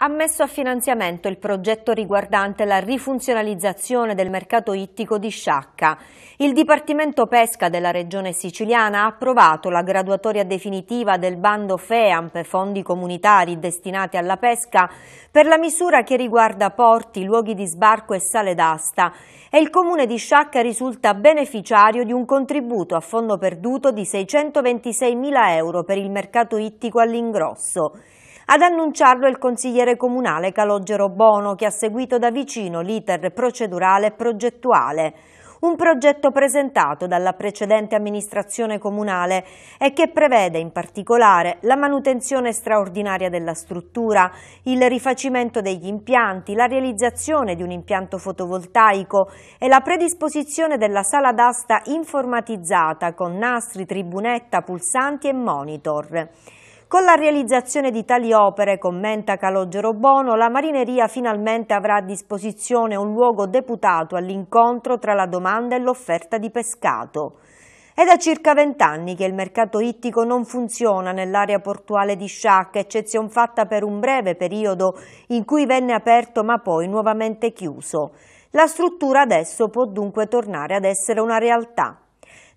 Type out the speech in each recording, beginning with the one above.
ha messo a finanziamento il progetto riguardante la rifunzionalizzazione del mercato ittico di Sciacca. Il Dipartimento Pesca della Regione Siciliana ha approvato la graduatoria definitiva del bando FEAMP, fondi comunitari destinati alla pesca, per la misura che riguarda porti, luoghi di sbarco e sale d'asta e il Comune di Sciacca risulta beneficiario di un contributo a fondo perduto di 626 mila euro per il mercato ittico all'ingrosso. Ad annunciarlo è il consigliere comunale Calogero Bono, che ha seguito da vicino l'iter procedurale e progettuale un progetto presentato dalla precedente amministrazione comunale e che prevede in particolare la manutenzione straordinaria della struttura, il rifacimento degli impianti, la realizzazione di un impianto fotovoltaico e la predisposizione della sala d'asta informatizzata con nastri, tribunetta, pulsanti e monitor. Con la realizzazione di tali opere, commenta Calogero Bono, la marineria finalmente avrà a disposizione un luogo deputato all'incontro tra la domanda e l'offerta di pescato. È da circa vent'anni che il mercato ittico non funziona nell'area portuale di Sciacca, eccezion fatta per un breve periodo in cui venne aperto ma poi nuovamente chiuso. La struttura adesso può dunque tornare ad essere una realtà.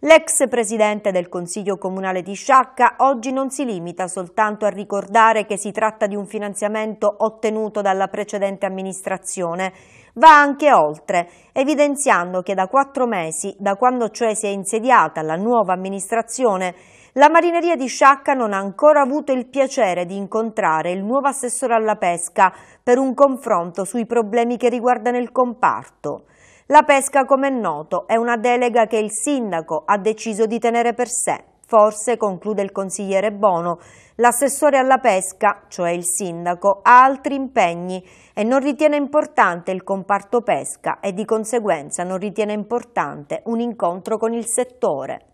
L'ex presidente del Consiglio Comunale di Sciacca oggi non si limita soltanto a ricordare che si tratta di un finanziamento ottenuto dalla precedente amministrazione, va anche oltre, evidenziando che da quattro mesi, da quando cioè si è insediata la nuova amministrazione, la marineria di Sciacca non ha ancora avuto il piacere di incontrare il nuovo assessore alla pesca per un confronto sui problemi che riguardano il comparto. La pesca, come è noto, è una delega che il sindaco ha deciso di tenere per sé. Forse, conclude il consigliere Bono, l'assessore alla pesca, cioè il sindaco, ha altri impegni e non ritiene importante il comparto pesca e di conseguenza non ritiene importante un incontro con il settore.